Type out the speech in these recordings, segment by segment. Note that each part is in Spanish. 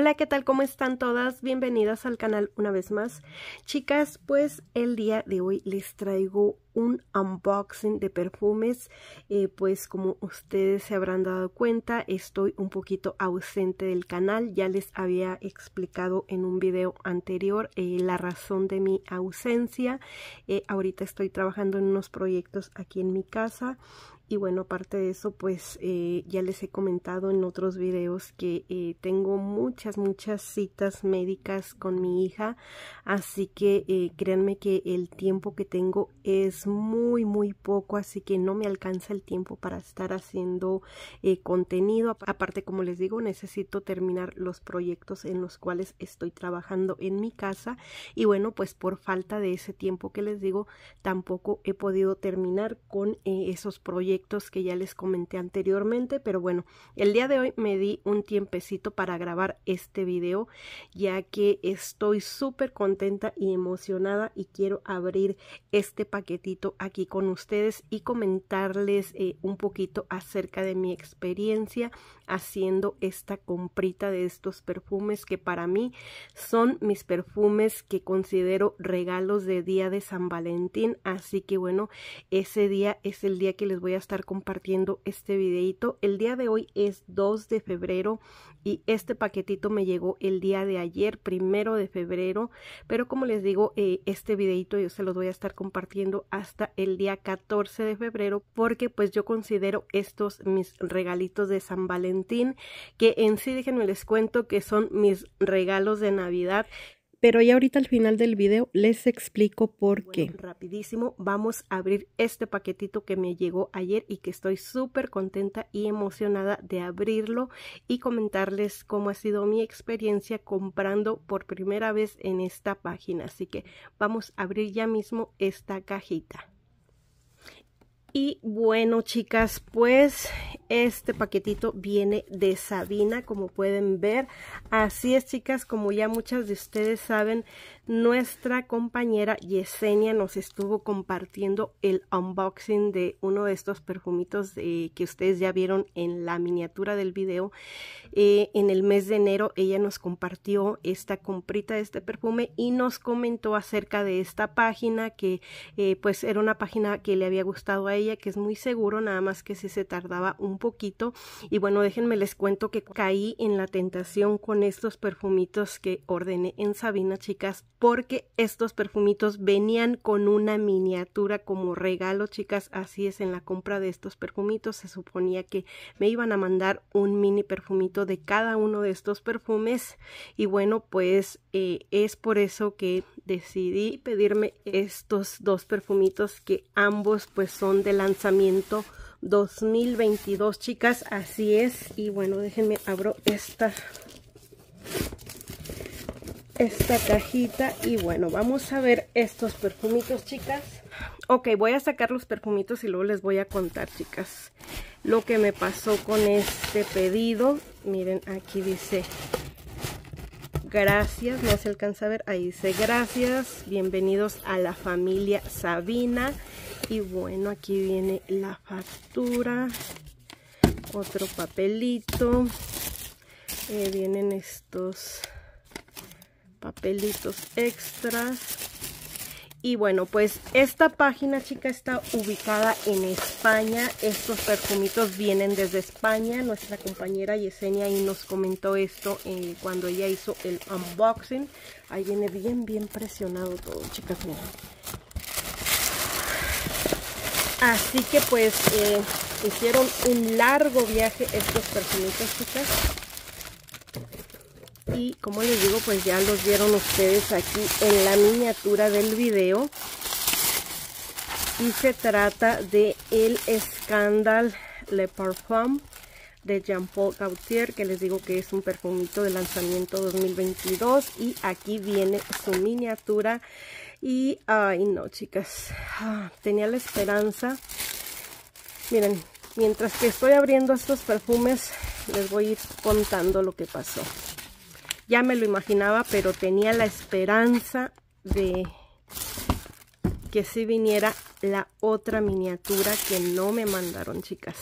Hola, ¿qué tal? ¿Cómo están todas? Bienvenidas al canal una vez más. Chicas, pues el día de hoy les traigo un unboxing de perfumes. Eh, pues como ustedes se habrán dado cuenta, estoy un poquito ausente del canal. Ya les había explicado en un video anterior eh, la razón de mi ausencia. Eh, ahorita estoy trabajando en unos proyectos aquí en mi casa y bueno, aparte de eso, pues eh, ya les he comentado en otros videos que eh, tengo muchas, muchas citas médicas con mi hija. Así que eh, créanme que el tiempo que tengo es muy, muy poco. Así que no me alcanza el tiempo para estar haciendo contenido. Aparte, como les digo, necesito terminar los proyectos en los cuales estoy trabajando en mi casa. Y bueno, pues por falta de ese tiempo que les digo, tampoco he podido terminar con esos proyectos que ya les comenté anteriormente, pero bueno, el día de hoy me di un tiempecito para grabar este video, ya que estoy súper contenta y emocionada y quiero abrir este paquetito aquí con ustedes y comentarles eh, un poquito acerca de mi experiencia haciendo esta comprita de estos perfumes que para mí son mis perfumes que considero regalos de día de San Valentín, así que bueno, ese día es el día que les voy a estar compartiendo este videito. El día de hoy es 2 de febrero y este paquetito me llegó el día de ayer, primero de febrero. Pero como les digo, eh, este videito yo se los voy a estar compartiendo hasta el día 14 de febrero porque pues yo considero estos mis regalitos de San Valentín que en sí déjenme les cuento que son mis regalos de Navidad pero ya ahorita al final del video les explico por qué. Rapidísimo, vamos a abrir este paquetito que me llegó ayer y que estoy súper contenta y emocionada de abrirlo y comentarles cómo ha sido mi experiencia comprando por primera vez en esta página. Así que vamos a abrir ya mismo esta cajita. Y bueno, chicas, pues este paquetito viene de Sabina, como pueden ver. Así es, chicas, como ya muchas de ustedes saben, nuestra compañera Yesenia nos estuvo compartiendo el unboxing de uno de estos perfumitos que ustedes ya vieron en la miniatura del video. Eh, en el mes de enero ella nos compartió esta comprita de este perfume y nos comentó acerca de esta página que eh, pues era una página que le había gustado a ella, que es muy seguro, nada más que si se tardaba un poquito. Y bueno, déjenme les cuento que caí en la tentación con estos perfumitos que ordené en Sabina, chicas porque estos perfumitos venían con una miniatura como regalo, chicas, así es en la compra de estos perfumitos se suponía que me iban a mandar un mini perfumito de cada uno de estos perfumes y bueno, pues eh, es por eso que decidí pedirme estos dos perfumitos que ambos pues son de lanzamiento 2022, chicas, así es y bueno, déjenme abro esta esta cajita y bueno, vamos a ver estos perfumitos, chicas. Ok, voy a sacar los perfumitos y luego les voy a contar, chicas, lo que me pasó con este pedido. Miren, aquí dice gracias, no se alcanza a ver, ahí dice gracias, bienvenidos a la familia Sabina. Y bueno, aquí viene la factura, otro papelito, eh, vienen estos papelitos extras y bueno pues esta página chica está ubicada en España estos perfumitos vienen desde España nuestra compañera Yesenia ahí nos comentó esto eh, cuando ella hizo el unboxing ahí viene bien bien presionado todo chicas así que pues eh, hicieron un largo viaje estos perfumitos chicas y como les digo pues ya los vieron ustedes aquí en la miniatura del video y se trata de el Scandal Le Parfum de Jean Paul Gaultier que les digo que es un perfumito de lanzamiento 2022 y aquí viene su miniatura y ay no chicas ah, tenía la esperanza miren mientras que estoy abriendo estos perfumes les voy a ir contando lo que pasó ya me lo imaginaba, pero tenía la esperanza de que si viniera la otra miniatura que no me mandaron, chicas.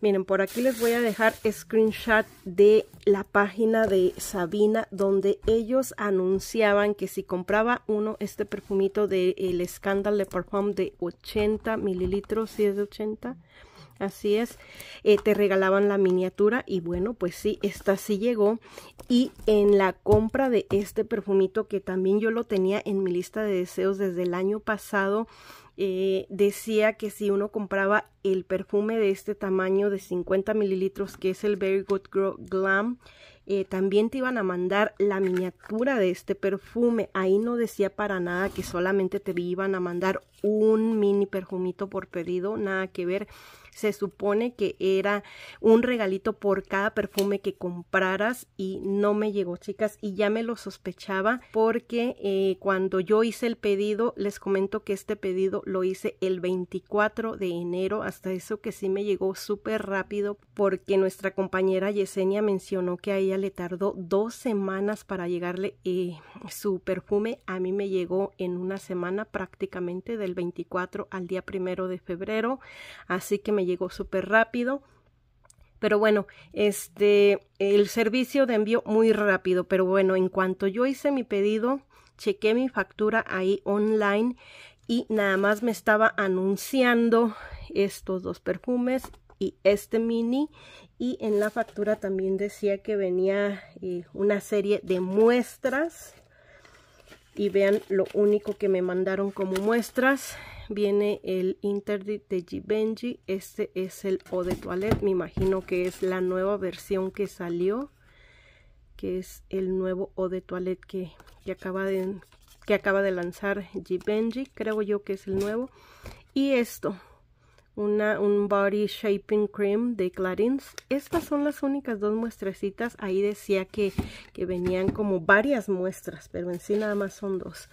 Miren, por aquí les voy a dejar screenshot de la página de Sabina, donde ellos anunciaban que si compraba uno, este perfumito del el Scandal de Parfum de 80 mililitros, si es de 80 mililitros, Así es, eh, te regalaban la miniatura y bueno, pues sí, esta sí llegó. Y en la compra de este perfumito que también yo lo tenía en mi lista de deseos desde el año pasado, eh, decía que si uno compraba el perfume de este tamaño de 50 mililitros, que es el Very Good Girl Glam, eh, también te iban a mandar la miniatura de este perfume. Ahí no decía para nada que solamente te iban a mandar un mini perfumito por pedido, nada que ver. Se supone que era un regalito por cada perfume que compraras y no me llegó, chicas, y ya me lo sospechaba porque eh, cuando yo hice el pedido, les comento que este pedido lo hice el 24 de enero, hasta eso que sí me llegó súper rápido porque nuestra compañera Yesenia mencionó que a ella le tardó dos semanas para llegarle eh, su perfume, a mí me llegó en una semana prácticamente del 24 al día primero de febrero, así que me llegó súper rápido. Pero bueno, este, el servicio de envío muy rápido. Pero bueno, en cuanto yo hice mi pedido, chequé mi factura ahí online y nada más me estaba anunciando estos dos perfumes y este mini y en la factura también decía que venía eh, una serie de muestras y vean lo único que me mandaron como muestras viene el Interdit de Givenchy. Este es el O de Toilette. Me imagino que es la nueva versión que salió. Que es el nuevo O de Toilette que, acaba, de, que acaba de lanzar Givenchy. Creo yo que es el nuevo. Y esto. Una, un Body Shaping Cream de Clarins. Estas son las únicas dos muestrecitas. Ahí decía que, que venían como varias muestras. Pero en sí nada más son dos.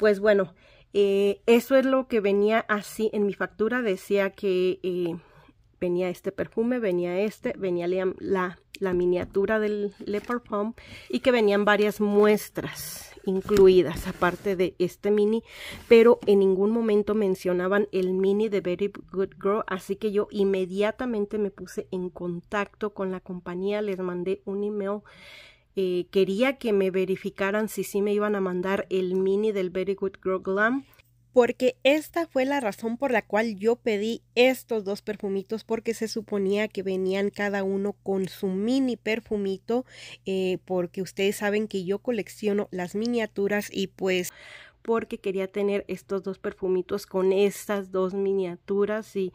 Pues bueno, eh, eso es lo que venía así en mi factura. Decía que eh, venía este perfume, venía este, venía la, miniatura del Le pump y que venían varias muestras incluidas, aparte de este mini, pero en ningún momento mencionaban el mini de Very Good Girl, así que yo inmediatamente me puse en contacto con la compañía, les mandé un email eh, quería que me verificaran si sí me iban a mandar el mini del Very Good Girl Glam porque esta fue la razón por la cual yo pedí estos dos perfumitos porque se suponía que venían cada uno con su mini perfumito eh, porque ustedes saben que yo colecciono las miniaturas y pues porque quería tener estos dos perfumitos con estas dos miniaturas y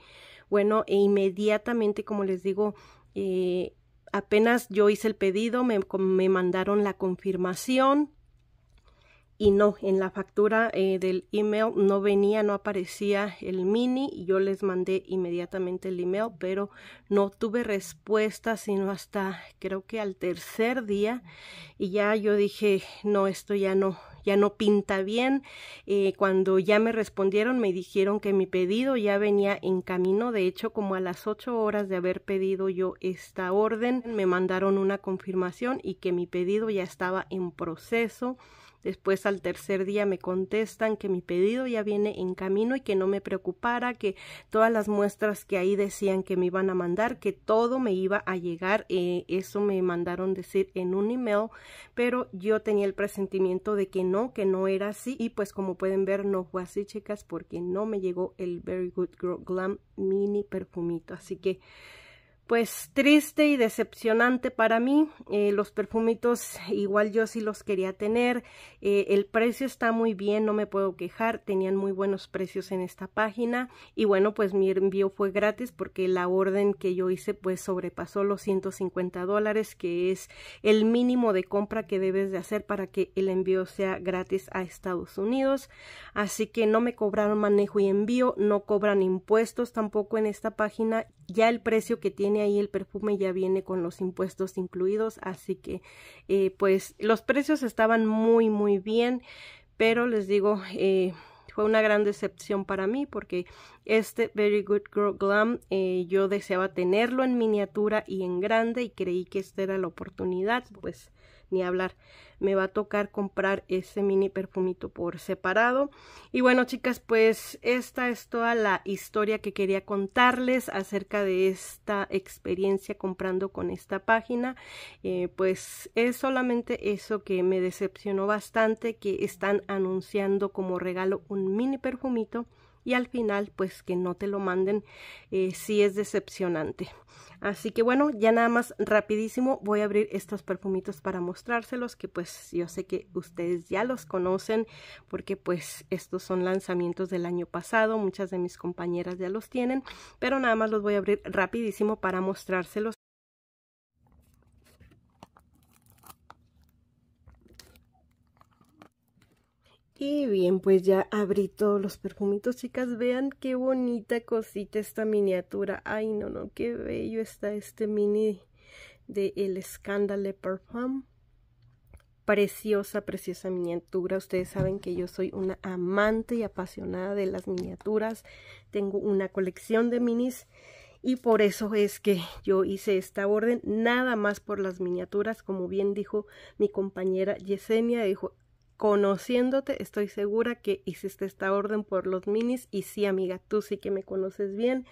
bueno e inmediatamente como les digo eh, apenas yo hice el pedido, me, me mandaron la confirmación y no, en la factura eh, del email no venía, no aparecía el mini y yo les mandé inmediatamente el email, pero no tuve respuesta sino hasta creo que al tercer día y ya yo dije, no, esto ya no, ya no pinta bien. Eh, cuando ya me respondieron me dijeron que mi pedido ya venía en camino, de hecho como a las ocho horas de haber pedido yo esta orden me mandaron una confirmación y que mi pedido ya estaba en proceso. Después al tercer día me contestan que mi pedido ya viene en camino y que no me preocupara, que todas las muestras que ahí decían que me iban a mandar, que todo me iba a llegar. Eh, eso me mandaron decir en un email, pero yo tenía el presentimiento de que no, que no era así. Y pues como pueden ver, no fue así, chicas, porque no me llegó el Very Good Girl Glam mini perfumito. Así que pues triste y decepcionante para mí. Eh, los perfumitos igual yo sí los quería tener. Eh, el precio está muy bien, no me puedo quejar. Tenían muy buenos precios en esta página. Y bueno, pues mi envío fue gratis porque la orden que yo hice pues sobrepasó los 150 dólares, que es el mínimo de compra que debes de hacer para que el envío sea gratis a Estados Unidos. Así que no me cobraron manejo y envío, no cobran impuestos tampoco en esta página ya el precio que tiene ahí el perfume ya viene con los impuestos incluidos, así que eh, pues los precios estaban muy muy bien, pero les digo, eh, fue una gran decepción para mí porque este Very Good Girl Glam eh, yo deseaba tenerlo en miniatura y en grande y creí que esta era la oportunidad, pues ni hablar. Me va a tocar comprar ese mini perfumito por separado. Y bueno, chicas, pues esta es toda la historia que quería contarles acerca de esta experiencia comprando con esta página. Eh, pues es solamente eso que me decepcionó bastante, que están anunciando como regalo un mini perfumito y al final pues que no te lo manden si eh, sí es decepcionante. Así que bueno, ya nada más rapidísimo voy a abrir estos perfumitos para mostrárselos que pues yo sé que ustedes ya los conocen porque pues estos son lanzamientos del año pasado, muchas de mis compañeras ya los tienen, pero nada más los voy a abrir rapidísimo para mostrárselos. Y bien, pues ya abrí todos los perfumitos, chicas. Vean qué bonita cosita esta miniatura. Ay, no, no, qué bello está este mini de El Escándale Parfum. Preciosa, preciosa miniatura. Ustedes saben que yo soy una amante y apasionada de las miniaturas. Tengo una colección de minis y por eso es que yo hice esta orden, nada más por las miniaturas, como bien dijo mi compañera Yesenia, dijo, conociéndote, estoy segura que hiciste esta orden por los minis y sí, amiga, tú sí que me conoces bien.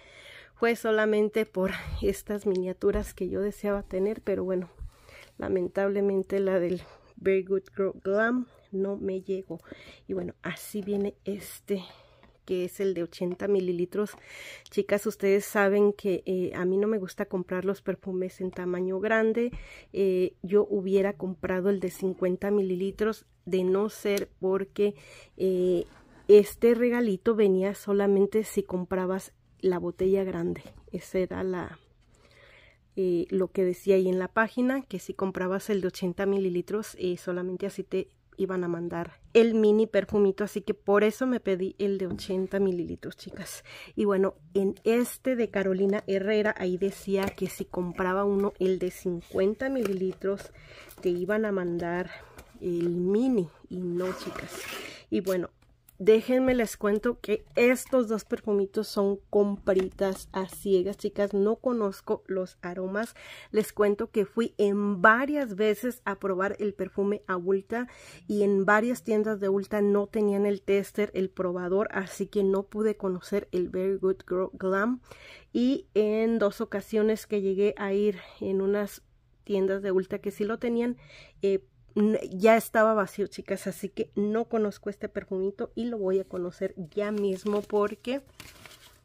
Fue solamente por estas miniaturas que yo deseaba tener, pero bueno, lamentablemente la del Very Good Glam no me llegó. Y bueno, así viene este que es el de 80 mililitros. Chicas, ustedes saben que eh, a mí no me gusta comprar los perfumes en tamaño grande. Eh, yo hubiera comprado el de 50 mililitros de no ser porque eh, este regalito venía solamente si comprabas la botella grande. Esa era la, lo que decía ahí en la página, que si comprabas el de 80 mililitros, solamente así te iban a mandar el mini perfumito, así que por eso me pedí el de 80 mililitros, chicas. Y bueno, en este de Carolina Herrera, ahí decía que si compraba uno, el de 50 mililitros, te iban a mandar el mini, y no, chicas. Y bueno, déjenme les cuento que estos dos perfumitos son compritas a ciegas, chicas. No conozco los aromas. Les cuento que fui en varias veces a probar el perfume a Ulta y en varias tiendas de Ulta no tenían el tester, el probador, así que no pude conocer el Very Good Girl Glam. Y en dos ocasiones que llegué a ir en unas tiendas de Ulta que sí lo tenían, eh, ya estaba vacío, chicas, así que no conozco este perfumito y lo voy a conocer ya mismo porque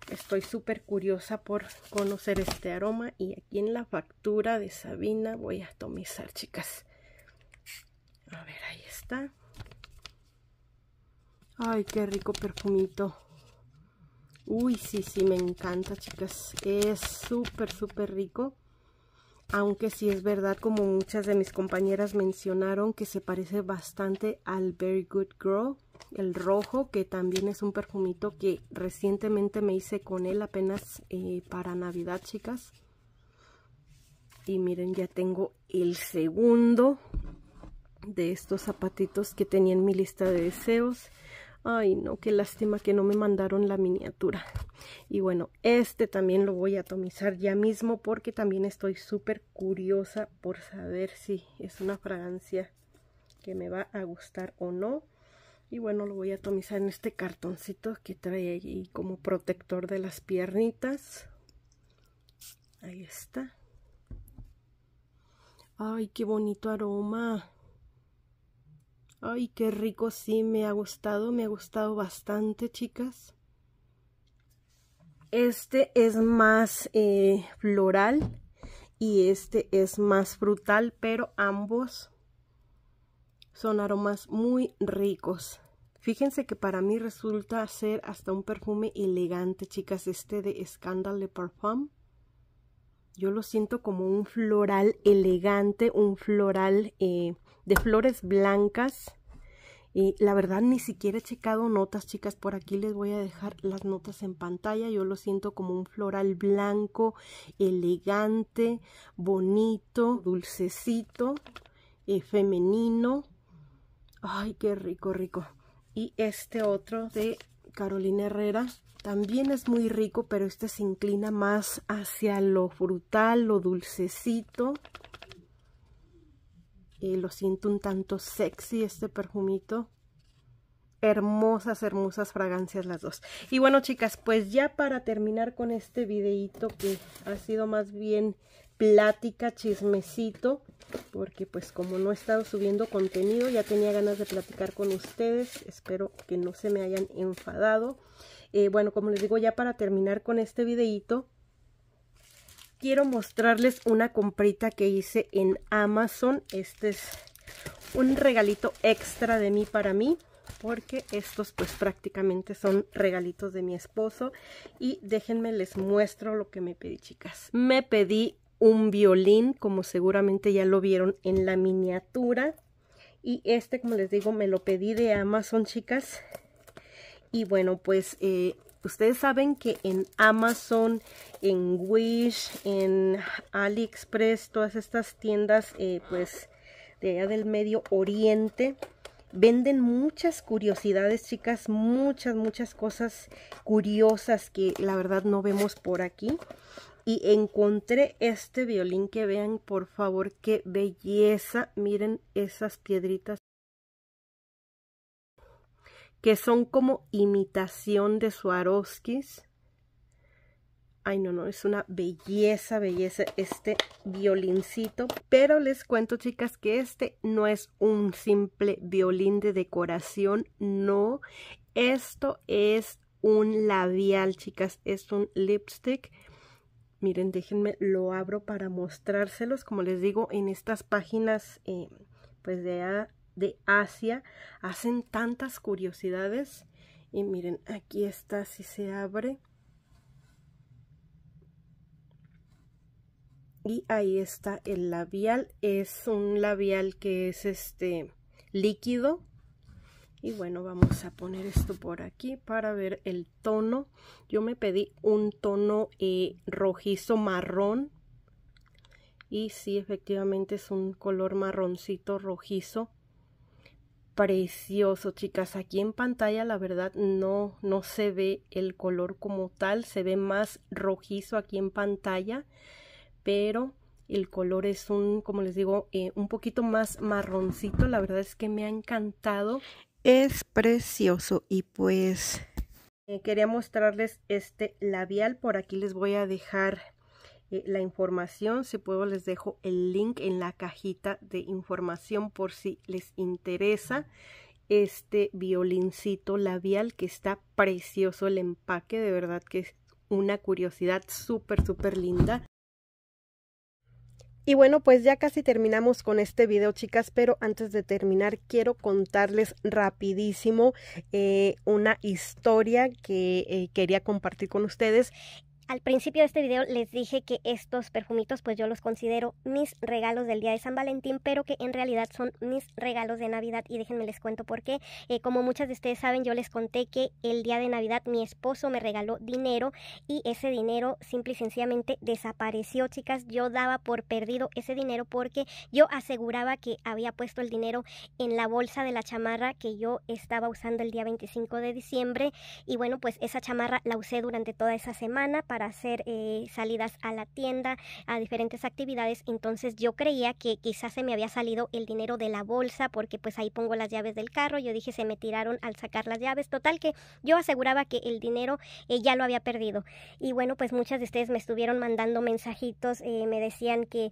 estoy súper curiosa por conocer este aroma y aquí en la factura de Sabina voy a atomizar, chicas. A ver, ahí está. Ay, qué rico perfumito. Uy, sí, sí, me encanta, chicas. Es súper, súper rico aunque sí es verdad, como muchas de mis compañeras mencionaron, que se parece bastante al Very Good Girl, el rojo, que también es un perfumito que recientemente me hice con él apenas eh, para Navidad, chicas. Y miren, ya tengo el segundo de estos zapatitos que tenía en mi lista de deseos. Ay, no, qué lástima que no me mandaron la miniatura. Y bueno, este también lo voy a atomizar ya mismo porque también estoy súper curiosa por saber si es una fragancia que me va a gustar o no. Y bueno, lo voy a atomizar en este cartoncito que trae ahí como protector de las piernitas. Ahí está. Ay, qué bonito aroma. Ay, qué rico, sí, me ha gustado, me ha gustado bastante, chicas. Este es más eh, floral y este es más frutal, pero ambos son aromas muy ricos. Fíjense que para mí resulta ser hasta un perfume elegante, chicas, este de Scandal de Parfum. Yo lo siento como un floral elegante, un floral eh, de flores blancas. Y la verdad ni siquiera he checado notas, chicas. Por aquí les voy a dejar las notas en pantalla. Yo lo siento como un floral blanco, elegante, bonito, dulcecito, femenino. Ay, qué rico, rico. Y este otro de Carolina Herrera. También es muy rico, pero este se inclina más hacia lo frutal, lo dulcecito lo siento un tanto sexy este perfumito hermosas, hermosas fragancias las dos. Y bueno, chicas, pues ya para terminar con este videito que ha sido más bien plática, chismecito, porque pues como no he estado subiendo contenido, ya tenía ganas de platicar con ustedes. Espero que no se me hayan enfadado. Eh, bueno, como les digo, ya para terminar con este videito, quiero mostrarles una comprita que hice en Amazon. Este es un regalito extra de mí para mí porque estos pues prácticamente son regalitos de mi esposo y déjenme les muestro lo que me pedí chicas me pedí un violín como seguramente ya lo vieron en la miniatura y este como les digo me lo pedí de Amazon chicas y bueno pues eh, ustedes saben que en Amazon, en Wish, en AliExpress, todas estas tiendas eh, pues de allá del Medio Oriente, venden muchas curiosidades, chicas, muchas, muchas cosas curiosas que la verdad no vemos por aquí. Y encontré este violín que vean, por favor, qué belleza. Miren esas piedritas que son como imitación de Swarovskis. Ay, no, no, es una belleza, belleza este violincito. Pero les cuento, chicas, que este no es un simple violín de decoración, no. Esto es un labial, chicas, es un lipstick. Miren, déjenme, lo abro para mostrárselos. Como les digo, en estas páginas, eh, pues de de Asia hacen tantas curiosidades. Y miren, aquí está, si se abre. Y ahí está el labial. Es un labial que es este líquido. Y bueno, vamos a poner esto por aquí para ver el tono. Yo me pedí un tono eh, rojizo marrón. Y sí, efectivamente es un color marroncito rojizo precioso, chicas. Aquí en pantalla la verdad no, no se ve el color como tal, se ve más rojizo aquí en pantalla, pero el color es un, como les digo, eh, un poquito más marroncito. La verdad es que me ha encantado. Es precioso y pues... Eh, quería mostrarles este labial, por aquí les voy a dejar eh, la información. Si puedo, les dejo el link en la cajita de información por si les interesa este violincito labial que está precioso el empaque, de verdad que es una curiosidad súper, súper linda. Y bueno, pues ya casi terminamos con este video, chicas, pero antes de terminar quiero contarles rapidísimo eh, una historia que eh, quería compartir con ustedes. Al principio de este video les dije que estos perfumitos pues yo los considero mis regalos del día de San Valentín, pero que en realidad son mis regalos de Navidad y déjenme les cuento por qué. Eh, como muchas de ustedes saben, yo les conté que el día de Navidad mi esposo me regaló dinero y ese dinero simple y sencillamente desapareció, chicas. Yo daba por perdido ese dinero porque yo aseguraba que había puesto el dinero en la bolsa de la chamarra que yo estaba usando el día 25 de diciembre y bueno, pues esa chamarra la usé durante toda esa semana para hacer eh, salidas a la tienda, a diferentes actividades. Entonces yo creía que quizás se me había salido el dinero de la bolsa porque pues ahí pongo las llaves del carro. Yo dije se me tiraron al sacar las llaves. Total que yo aseguraba que el dinero eh, ya lo había perdido. Y bueno, pues muchas de ustedes me estuvieron mandando mensajitos, eh, me decían que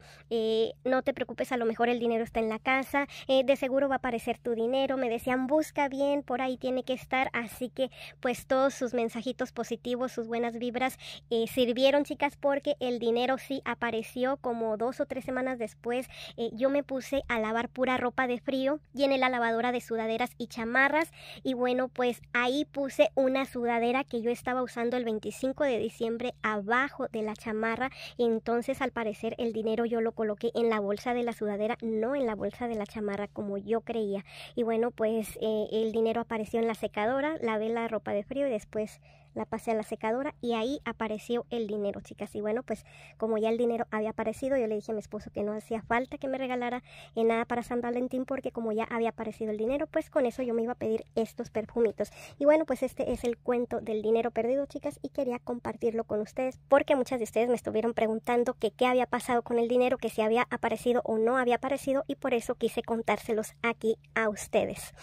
no te preocupes, a lo mejor el dinero está en la casa, de seguro va a aparecer tu dinero. Me decían busca bien, por ahí tiene que estar. Así que pues todos sus mensajitos positivos, sus buenas vibras. Eh, sirvieron, chicas, porque el dinero sí apareció como dos o tres semanas después. Eh, yo me puse a lavar pura ropa de frío, llené la lavadora de sudaderas y chamarras y bueno, pues ahí puse una sudadera que yo estaba usando el 25 de diciembre abajo de la chamarra y entonces al parecer el dinero yo lo coloqué en la bolsa de la sudadera, no en la bolsa de la chamarra como yo creía. Y bueno, pues eh, el dinero apareció en la secadora, lavé la ropa de frío y después la pasé a la secadora y ahí apareció el dinero, chicas. Y bueno, pues como ya el dinero había aparecido, yo le dije a mi esposo que no hacía falta que me regalara en nada para San Valentín porque como ya había aparecido el dinero, pues con eso yo me iba a pedir estos perfumitos. Y bueno, pues este es el cuento del dinero perdido, chicas, y quería compartirlo con ustedes porque muchas de ustedes me estuvieron preguntando que qué había pasado con el dinero, que si había aparecido o no había aparecido y por eso quise contárselos aquí a ustedes.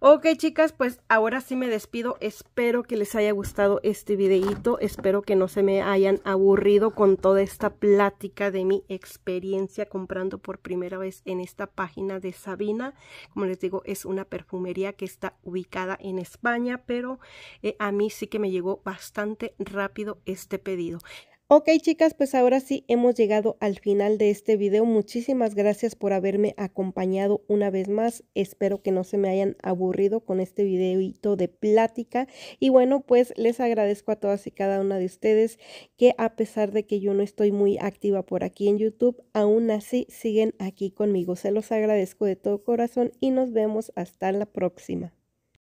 Ok, chicas, pues ahora sí me despido. Espero que les haya gustado este videito Espero que no se me hayan aburrido con toda esta plática de mi experiencia comprando por primera vez en esta página de Sabina. Como les digo, es una perfumería que está ubicada en España, pero eh, a mí sí que me llegó bastante rápido este pedido. Ok chicas, pues ahora sí hemos llegado al final de este video. Muchísimas gracias por haberme acompañado una vez más. Espero que no se me hayan aburrido con este videito de plática. Y bueno, pues les agradezco a todas y cada una de ustedes que a pesar de que yo no estoy muy activa por aquí en YouTube, aún así siguen aquí conmigo. Se los agradezco de todo corazón y nos vemos hasta la próxima.